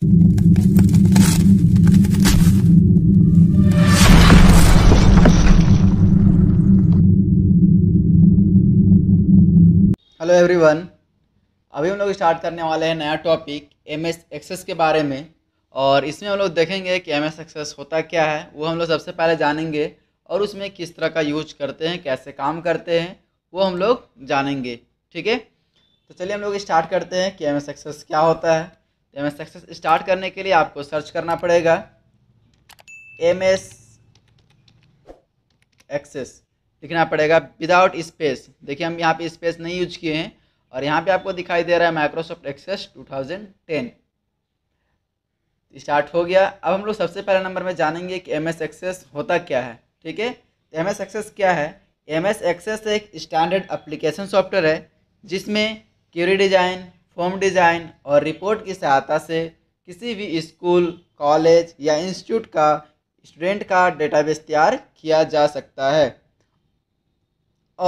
hello everyone अभी हम लोग स्टार्ट करने वाले हैं नया टॉपिक एम एस एक्सेस के बारे में और इसमें हम लोग देखेंगे कि एम एस एक्सेस होता क्या है वो हम लोग सबसे पहले जानेंगे और उसमें किस तरह का यूज करते हैं कैसे काम करते हैं वो हम लोग जानेंगे ठीक है तो चलिए हम लोग स्टार्ट करते हैं कि एम एस एक्सेस क्या होता है तो एम एस एक्सेस स्टार्ट करने के लिए आपको सर्च करना पड़ेगा एम एस एक्सेस लिखना पड़ेगा विदाउट स्पेस देखिए हम यहाँ पे स्पेस नहीं यूज किए हैं और यहाँ पे आपको दिखाई दे रहा है माइक्रोसॉफ्ट एक्सेस 2010 स्टार्ट हो गया अब हम लोग सबसे पहले नंबर में जानेंगे कि एम एस एक्सेस होता क्या है ठीक है एम एस एक्सेस क्या है एम एस एक्सेस एक स्टैंडर्ड अप्लीकेशन सॉफ्टवेयर है जिसमें क्यूरी डिज़ाइन फॉर्म डिज़ाइन और रिपोर्ट की सहायता से किसी भी स्कूल कॉलेज या इंस्टीट्यूट का स्टूडेंट का डेटाबेस तैयार किया जा सकता है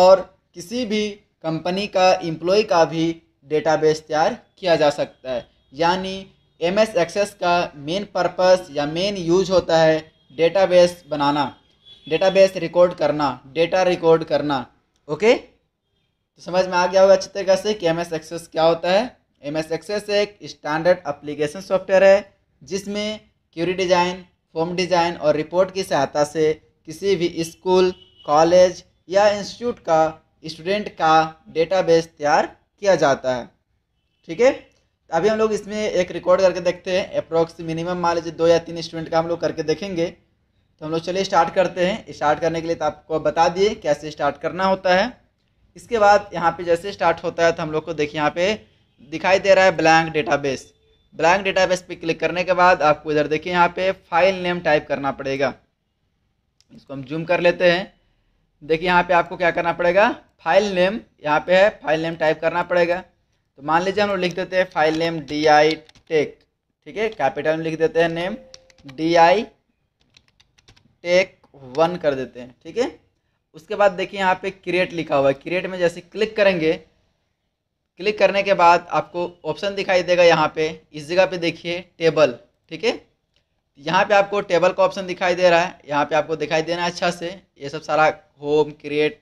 और किसी भी कंपनी का एम्प्लॉय का भी डेटाबेस तैयार किया जा सकता है यानी एम एस एक्सेस का मेन पर्पस या मेन यूज होता है डेटाबेस बनाना डेटाबेस रिकॉर्ड करना डेटा रिकॉर्ड करना ओके तो समझ में आ गया होगा अच्छी तरीके से कि एम एस एक्सेस क्या होता है एम एस एक्सेस एक स्टैंडर्ड अप्लीकेशन सॉफ्टवेयर है जिसमें क्यूरी डिज़ाइन फॉर्म डिज़ाइन और रिपोर्ट की सहायता से किसी भी स्कूल कॉलेज या इंस्टीट्यूट का स्टूडेंट का डेटाबेस तैयार किया जाता है ठीक है अभी हम लोग इसमें एक रिकॉर्ड करके देखते हैं अप्रोक्स मिनिमम मान लीजिए दो या तीन स्टूडेंट का हम लोग करके देखेंगे तो हम लोग चलिए स्टार्ट करते हैं स्टार्ट करने के लिए तो आपको बता दिए कैसे स्टार्ट करना होता है इसके बाद यहाँ पे जैसे स्टार्ट होता है तो हम लोग को देखिए यहाँ पे दिखाई दे रहा है ब्लैंक डेटाबेस ब्लैंक डेटाबेस पे क्लिक करने के बाद आपको इधर देखिए यहाँ पे फाइल नेम टाइप करना पड़ेगा इसको हम जूम कर लेते हैं देखिए यहाँ पे आपको क्या करना पड़ेगा फाइल नेम यहाँ पे है फाइल नेम टाइप करना पड़ेगा तो मान लीजिए हम लोग लिख देते हैं file name D I tech ठीक है कैपिटल में लिख देते हैं name D I tech one कर देते हैं ठीक है उसके बाद देखिए यहाँ पे क्रिएट लिखा हुआ है क्रिएट में जैसे क्लिक करेंगे क्लिक करने के बाद आपको ऑप्शन दिखाई देगा यहाँ पे इस जगह पे देखिए टेबल ठीक है यहाँ पे आपको टेबल का ऑप्शन दिखाई दे रहा है यहाँ पे आपको दिखाई देना है अच्छा से ये सब सारा होम क्रिएट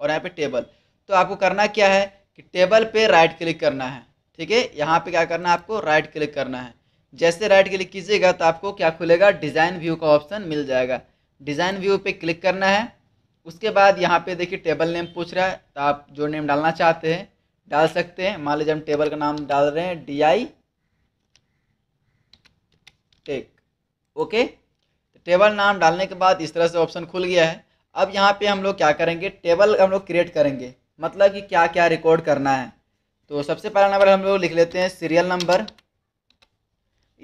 और यहाँ पे टेबल तो आपको करना क्या है कि टेबल पे राइट क्लिक करना है ठीक है यहाँ पे क्या करना है आपको राइट क्लिक करना है जैसे राइट क्लिक कीजिएगा तो आपको क्या खुलेगा डिज़ाइन व्यू का ऑप्शन मिल जाएगा डिज़ाइन व्यू पर क्लिक करना है उसके बाद यहाँ पर देखिए टेबल नेम पूछ रहा है तो आप जो नेम डालना चाहते हैं डाल सकते हैं मान लीजिए हम टेबल का नाम डाल रहे हैं डी आई टेक ओके तो टेबल नाम डालने के बाद इस तरह से ऑप्शन खुल गया है अब यहाँ पे हम लोग क्या करेंगे टेबल हम लोग क्रिएट करेंगे मतलब कि क्या क्या रिकॉर्ड करना है तो सबसे पहला नंबर हम लोग लिख लेते हैं सीरियल नंबर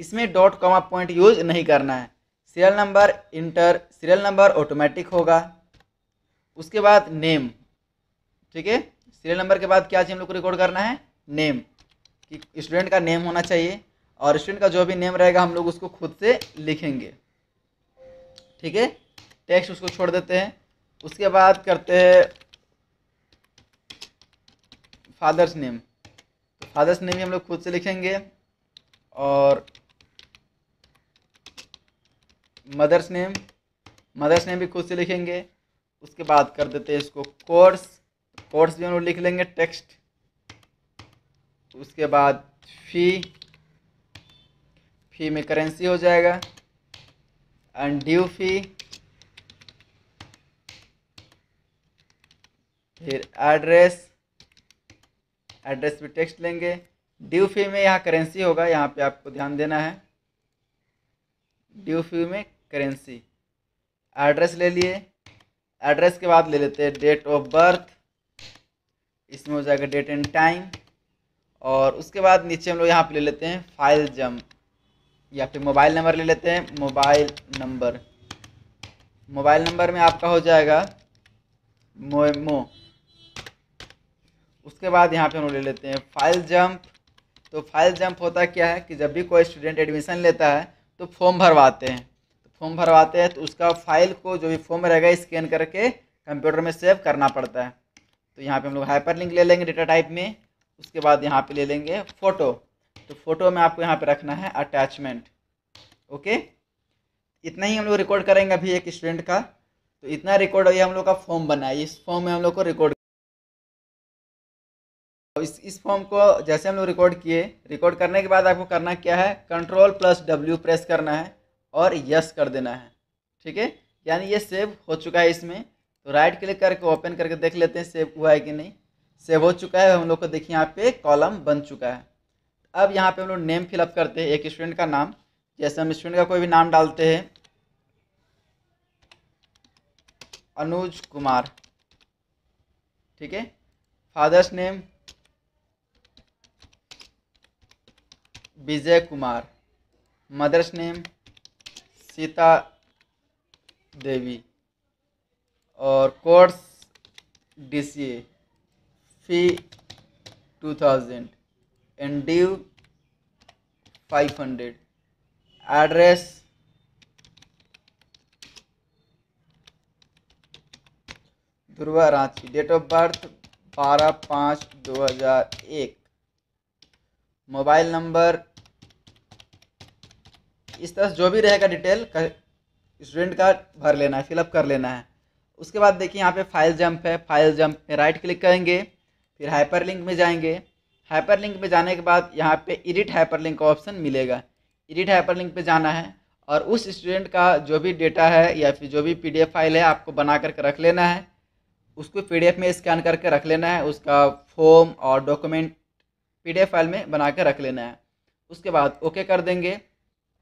इसमें डॉट कॉमा पॉइंट यूज नहीं करना है serial number enter serial number automatic होगा उसके बाद नेम ठीक है सीरियल नंबर के बाद क्या चाहिए हम लोग को रिकॉर्ड करना है नेम कि स्टूडेंट का नेम होना चाहिए और स्टूडेंट का जो भी नेम रहेगा हम लोग उसको खुद से लिखेंगे ठीक है टेक्स्ट उसको छोड़ देते हैं उसके बाद करते हैं फादर्स नेम तो फादर्स नेम भी हम लोग खुद से लिखेंगे और मदर्स नेम मदर्स नेम भी खुद से लिखेंगे उसके बाद कर देते हैं इसको कोर्स फोर्स भी हम लोग लिख लेंगे टेक्स्ट तो उसके बाद फी फी में करेंसी हो जाएगा एंड ड्यू फी फिर एड्रेस एड्रेस भी टेक्स्ट लेंगे ड्यू फी में यहाँ करेंसी होगा यहाँ पे आपको ध्यान देना है ड्यू फी में करेंसी एड्रेस ले लिए एड्रेस के बाद ले लेते हैं डेट ऑफ बर्थ इसमें हो जाएगा डेट एंड टाइम और उसके बाद नीचे हम लोग यहाँ पे ले लेते हैं फाइल जम या फिर मोबाइल नंबर ले लेते हैं मोबाइल नंबर मोबाइल नंबर में आपका हो जाएगा मोमो उसके बाद यहाँ पे हम लोग ले लेते हैं फाइल जंप तो फाइल जंप होता क्या है कि जब भी कोई स्टूडेंट एडमिशन लेता है तो फॉर्म भरवाते हैं तो फॉर्म भरवाते हैं तो उसका फाइल को जो भी फॉर्म रहेगा स्कैन करके कंप्यूटर में सेव करना पड़ता है तो यहाँ पे हम लोग हाइपर लिंक ले लेंगे डेटा टाइप में उसके बाद यहाँ पे ले लेंगे फ़ोटो तो फोटो में आपको यहाँ पे रखना है अटैचमेंट ओके इतना ही हम लोग रिकॉर्ड करेंगे अभी एक स्टूडेंट का तो इतना रिकॉर्ड अभी हम लोग का फॉर्म बना है इस फॉर्म में हम लोग को रिकॉर्ड तो इस इस फॉर्म को जैसे हम लोग रिकॉर्ड किए रिकॉर्ड करने के बाद आपको करना क्या है कंट्रोल प्लस डब्ल्यू प्रेस करना है और यस कर देना है ठीक है यानी ये सेव हो चुका है इसमें तो राइट क्लिक करके ओपन करके देख लेते हैं सेव हुआ है कि नहीं सेव हो चुका है हम लोग को देखिए यहाँ पे कॉलम बन चुका है अब यहाँ पे हम लोग नेम फिलअप करते हैं एक स्टूडेंट का नाम जैसे हम स्टूडेंट का कोई भी नाम डालते हैं अनुज कुमार ठीक है father's name Vijay Kumar mother's name Sita Devi और course D C A fee two thousand and due five hundred address Dhurwa Ranchi date of birth बारह पाँच दो हज़ार एक मोबाइल नंबर इस तरह जो भी रहेगा डिटेल स्टूडेंट का भर लेना है फिलअप कर लेना है उसके बाद देखिए यहाँ पे फाइल जंप है फाइल जंप में राइट क्लिक करेंगे फिर हाइपर लिंक में जाएंगे हाइपर लिंक में जाने के बाद यहाँ पे इडिट हाइपर लिंक का ऑप्शन मिलेगा इडिट हाइपर लिंक पर जाना है और उस स्टूडेंट का जो भी डेटा है या फिर जो भी पी फाइल है आपको बना करके रख लेना है उसको पी में स्कैन करके रख लेना है उसका फॉर्म और डॉक्यूमेंट पी फाइल में बना कर रख लेना है उसके बाद ओके कर देंगे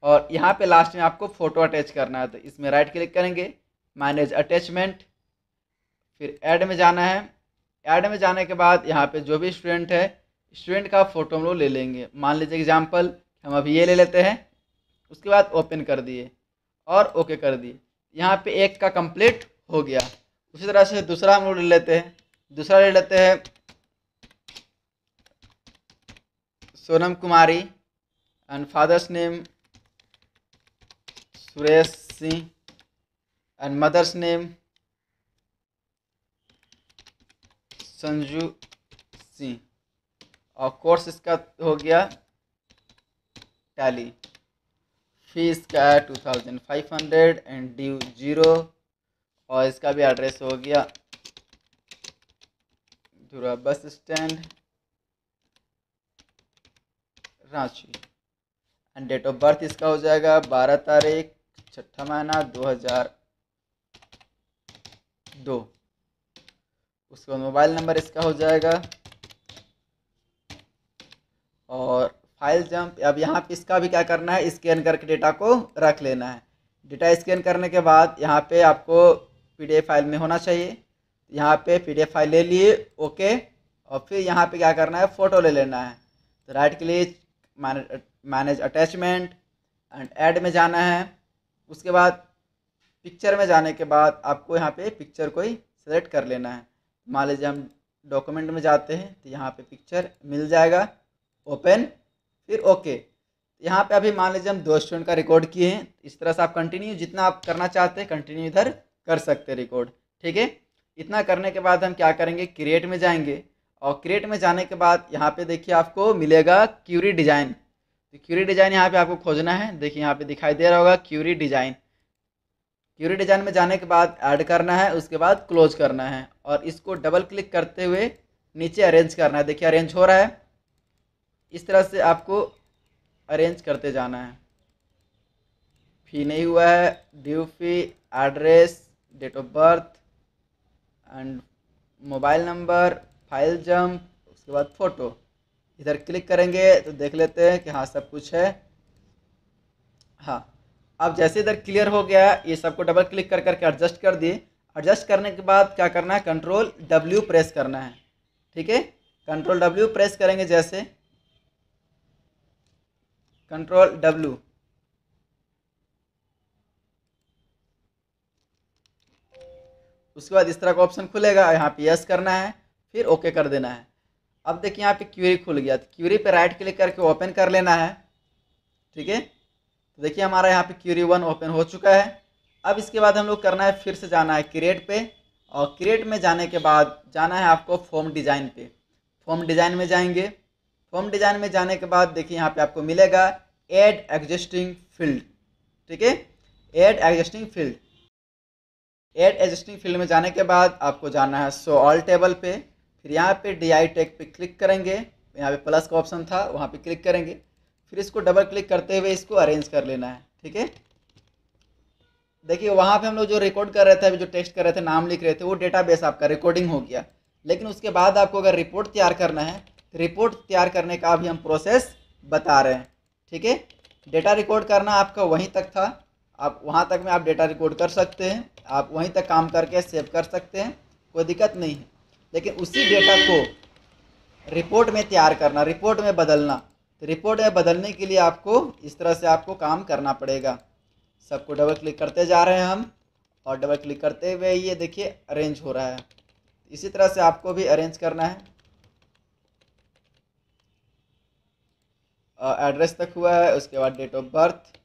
और यहाँ पे लास्ट में आपको फ़ोटो अटैच करना है तो इसमें राइट क्लिक करेंगे मैनेज अटैचमेंट फिर ऐड में जाना है ऐड में जाने के बाद यहाँ पे जो भी स्टूडेंट है स्टूडेंट का फ़ोटो हम लोग ले लेंगे मान लीजिए एग्जाम्पल हम अभी ये ले लेते हैं उसके बाद ओपन कर दिए और ओके कर दिए यहाँ पे एक का कंप्लीट हो गया उसी तरह से दूसरा हम लोग ले लेते हैं दूसरा ले लेते हैं Sonam Kumari and father's name Suresh Singh and mother's name Sanju Singh और कोर्स इसका हो गया टैली फीस का है two thousand five hundred and due zero और इसका भी एड्रेस हो गया Dhurwa bus stand Ranchi and date of birth इसका हो जाएगा बारह तारीख छठा महीना दो हज़ार दो उसके बाद मोबाइल नंबर इसका हो जाएगा और फाइल जंप अब यहाँ पे इसका भी क्या करना है स्कैन करके डेटा को रख लेना है डेटा स्कैन करने के बाद यहाँ पे आपको पीडीएफ फाइल में होना चाहिए यहाँ पे पीडीएफ फाइल ले लिए ओके और फिर यहाँ पे क्या करना है फ़ोटो ले लेना है तो right click manage attachment and add में जाना है उसके बाद पिक्चर में जाने के बाद आपको यहाँ पे पिक्चर को ही सेलेक्ट कर लेना है मान लीजिए हम डॉक्यूमेंट में जाते हैं तो यहाँ पे पिक्चर मिल जाएगा ओपन फिर ओके यहाँ पे अभी मान लीजिए हम दो स्टूडेंट का रिकॉर्ड किए हैं इस तरह से आप कंटिन्यू जितना आप करना चाहते हैं कंटिन्यू इधर कर सकते हैं रिकॉर्ड ठीक है इतना करने के बाद हम क्या करेंगे क्रिएट में जाएंगे और क्रिएट में जाने के बाद यहाँ पे देखिए आपको मिलेगा क्यूरी डिज़ाइन तो क्यूरी डिज़ाइन यहाँ पे आपको खोजना है देखिए यहाँ पे दिखाई दे रहा होगा क्यूरी डिज़ाइन क्यूरी डिजाइन में जाने के बाद ऐड करना है उसके बाद क्लोज करना है और इसको डबल क्लिक करते हुए नीचे अरेंज करना है देखिए अरेंज हो रहा है इस तरह से आपको अरेंज करते जाना है फी नहीं हुआ है due fee address date of birth and mobile number file jump उसके बाद फ़ोटो इधर क्लिक करेंगे तो देख लेते हैं कि हाँ सब कुछ है हाँ अब जैसे इधर क्लियर हो गया ये सबको डबल क्लिक कर करके एडजस्ट कर दिए एडजस्ट करने के बाद क्या करना है कंट्रोल डब्ल्यू प्रेस करना है ठीक है कंट्रोल डब्ल्यू प्रेस करेंगे जैसे कंट्रोल डब्ल्यू उसके बाद इस तरह का ऑप्शन खुलेगा यहाँ पे यस करना है फिर ओके कर देना है अब देखिए यहाँ पे क्यूरी खुल गया क्यूरी तो पे राइट क्लिक करके ओपन कर लेना है ठीक है तो देखिए हमारा यहाँ पे क्यूरी वन ओपन हो चुका है अब इसके बाद हम लोग करना है फिर से जाना है क्रिएट पे और क्रिएट में जाने के बाद जाना है आपको फॉर्म डिज़ाइन पे फॉर्म डिज़ाइन में जाएंगे फॉर्म डिज़ाइन में जाने के बाद देखिए यहाँ पे आपको मिलेगा एड एग्जिस्टिंग फील्ड ठीक है add existing field add existing field में जाने के बाद आपको जाना है सो ऑल टेबल पर फिर यहाँ पर डी आई टेक पर क्लिक करेंगे यहाँ पे प्लस का ऑप्शन था वहाँ पे क्लिक करेंगे फिर इसको डबल क्लिक करते हुए इसको अरेंज कर लेना है ठीक है देखिए वहाँ पे हम लोग जो रिकॉर्ड कर रहे थे अभी जो टेक्स्ट कर रहे थे नाम लिख रहे थे वो डेटाबेस आपका रिकॉर्डिंग हो गया लेकिन उसके बाद आपको अगर रिपोर्ट तैयार करना है तो रिपोर्ट तैयार करने का भी हम प्रोसेस बता रहे हैं ठीक है डेटा रिकॉर्ड करना आपका वहीं तक था आप वहाँ तक में आप डेटा रिकॉर्ड कर सकते हैं आप वहीं तक काम करके सेव कर सकते हैं कोई दिक्कत नहीं है लेकिन उसी डेटा को रिपोर्ट में तैयार करना रिपोर्ट में बदलना तो रिपोर्ट है बदलने के लिए आपको इस तरह से आपको काम करना पड़ेगा सबको डबल क्लिक करते जा रहे हैं हम और डबल क्लिक करते हुए ये देखिए अरेंज हो रहा है इसी तरह से आपको भी अरेंज करना है एड्रेस तक हुआ है उसके बाद डेट ऑफ बर्थ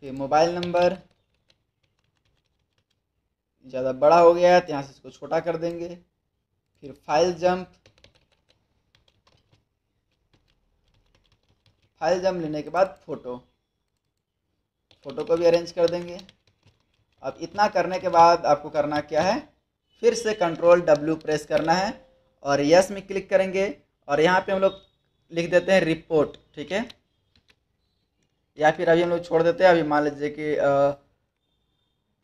फिर मोबाइल नंबर ज़्यादा बड़ा हो गया है तो यहाँ से इसको छोटा कर देंगे फिर फाइल जंप फाइल जम लेने के बाद फ़ोटो फ़ोटो को भी अरेंज कर देंगे अब इतना करने के बाद आपको करना क्या है फिर से कंट्रोल डब्ल्यू प्रेस करना है और यस में क्लिक करेंगे और यहाँ पे हम लोग लिख देते हैं रिपोर्ट ठीक है या फिर अभी हम लोग छोड़ देते हैं अभी मान लीजिए कि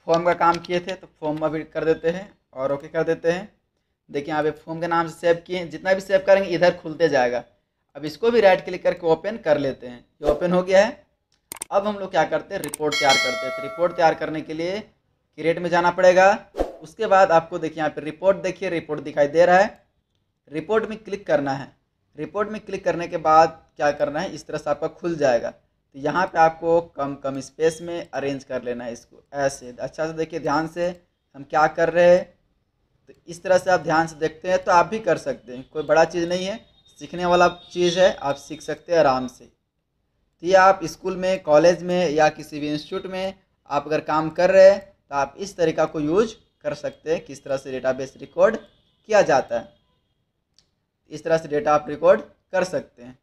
फॉर्म का काम किए थे तो फॉर्म में भी कर देते हैं और ओके कर देते हैं देखिए यहाँ पे फॉर्म के नाम से सेव किए जितना भी सेव करेंगे इधर खुलते जाएगा अब इसको भी राइट क्लिक करके ओपन कर लेते हैं ये ओपन हो गया है अब हम लोग क्या करते हैं रिपोर्ट तैयार करते हैं तो रिपोर्ट तैयार करने के लिए क्रिएट में जाना पड़ेगा उसके बाद आपको देखिए यहाँ पर रिपोर्ट देखिए रिपोर्ट दिखाई दे रहा है रिपोर्ट में क्लिक करना है रिपोर्ट में क्लिक करने के बाद क्या करना है इस तरह से आपका खुल जाएगा तो यहाँ पे आपको कम कम स्पेस में अरेंज कर लेना है इसको ऐसे अच्छा से देखिए ध्यान से हम क्या कर रहे हैं तो इस तरह से आप ध्यान से देखते हैं तो आप भी कर सकते हैं कोई बड़ा चीज़ नहीं है सीखने वाला चीज़ है आप सीख सकते हैं आराम से तो ये आप स्कूल में कॉलेज में या किसी भी इंस्टीट्यूट में आप अगर काम कर रहे हैं तो आप इस तरीका को यूज कर सकते हैं किस तरह से डेटाबेस रिकॉर्ड किया जाता है इस तरह से डेटा आप रिकॉर्ड कर सकते हैं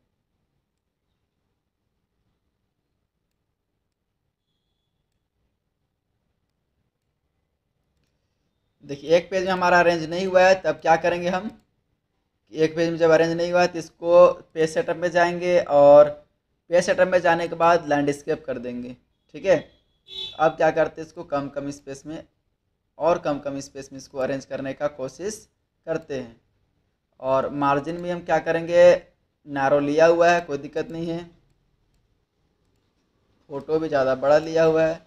देखिए एक पेज में हमारा अरेंज नहीं हुआ है तब तो क्या करेंगे हम एक पेज में जब अरेंज नहीं हुआ तो इसको पेज सेटअप में जाएंगे और पेज सेटअप में जाने के बाद लैंडस्केप कर देंगे ठीक है अब क्या करते हैं इसको कम कम स्पेस में और कम कम स्पेस में इसको अरेंज करने का कोशिश करते हैं और मार्जिन भी हम क्या करेंगे नारो लिया हुआ है कोई दिक्कत नहीं है फ़ोटो भी ज़्यादा बड़ा लिया हुआ है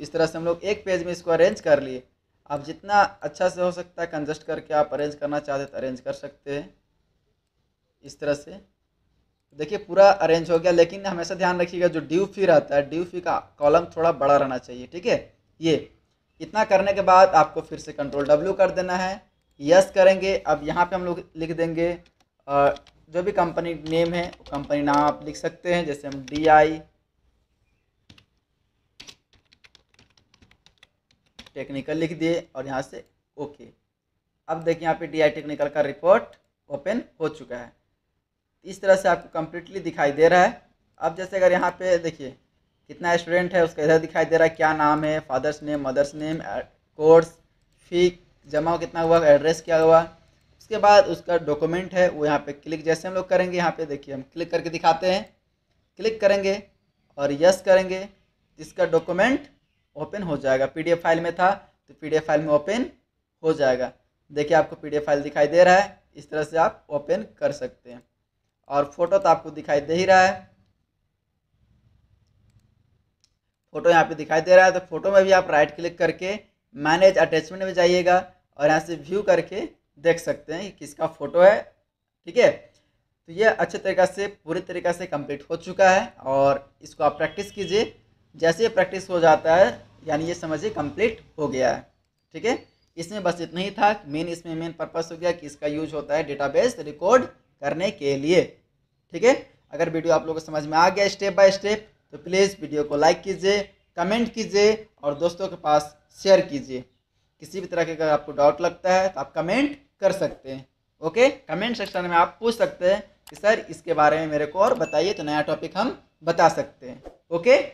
इस तरह से हम लोग एक पेज में इसको अरेंज कर लिए आप जितना अच्छा से हो सकता है कंजस्ट करके आप अरेंज करना चाहते तो अरेंज कर सकते हैं इस तरह से देखिए पूरा अरेंज हो गया लेकिन हमेशा ध्यान रखिएगा जो ड्यू फी रहता है ड्यू फी का कॉलम थोड़ा बड़ा रहना चाहिए ठीक है ये इतना करने के बाद आपको फिर से कंट्रोल डब्ल्यू कर देना है यस करेंगे अब यहाँ पे हम लोग लिख देंगे जो भी कंपनी नेम है कंपनी नाम आप लिख सकते हैं जैसे हम डी आई टेक्निकल लिख दिए और यहाँ से ओके अब देखिए यहाँ पे डी आई टेक्निकल का रिपोर्ट ओपन हो चुका है इस तरह से आपको कम्प्लीटली दिखाई दे रहा है अब जैसे अगर यहाँ पे देखिए कितना स्टूडेंट है उसका इधर दिखाई दे रहा है क्या नाम है father's name mother's name course fee जमा कितना हुआ एड्रेस क्या हुआ उसके बाद उसका डॉक्यूमेंट है वो यहाँ पे क्लिक जैसे हम लोग करेंगे यहाँ पे देखिए हम क्लिक करके दिखाते हैं क्लिक करेंगे और यस करेंगे इसका डॉक्यूमेंट ओपन हो जाएगा पी फाइल में था तो पी फाइल में ओपन हो जाएगा देखिए आपको पी फाइल दिखाई दे रहा है इस तरह से आप ओपन कर सकते हैं और फोटो तो आपको दिखाई दे ही रहा है फोटो यहाँ पे दिखाई दे रहा है तो फोटो में भी आप राइट क्लिक करके मैनेज अटैचमेंट में जाइएगा और यहाँ से व्यू करके देख सकते हैं कि किसका फोटो है ठीक है तो ये अच्छे तरीक़ा से पूरी तरीक़ा से कंप्लीट हो चुका है और इसको आप प्रैक्टिस कीजिए जैसे प्रैक्टिस हो जाता है यानी ये समझिए कंप्लीट हो गया है ठीक है इसमें बस इतना ही था मेन इसमें मेन पर्पज हो गया कि इसका यूज होता है डेटाबेस रिकॉर्ड करने के लिए ठीक है अगर वीडियो आप लोगों को समझ में आ गया स्टेप बाय स्टेप तो प्लीज़ वीडियो को लाइक कीजिए कमेंट कीजिए और दोस्तों के पास शेयर कीजिए किसी भी तरह के अगर आपको डाउट लगता है तो आप कमेंट कर सकते हैं ओके कमेंट सेक्शन में आप पूछ सकते हैं कि सर इसके बारे में मेरे को और बताइए तो नया टॉपिक हम बता सकते हैं ओके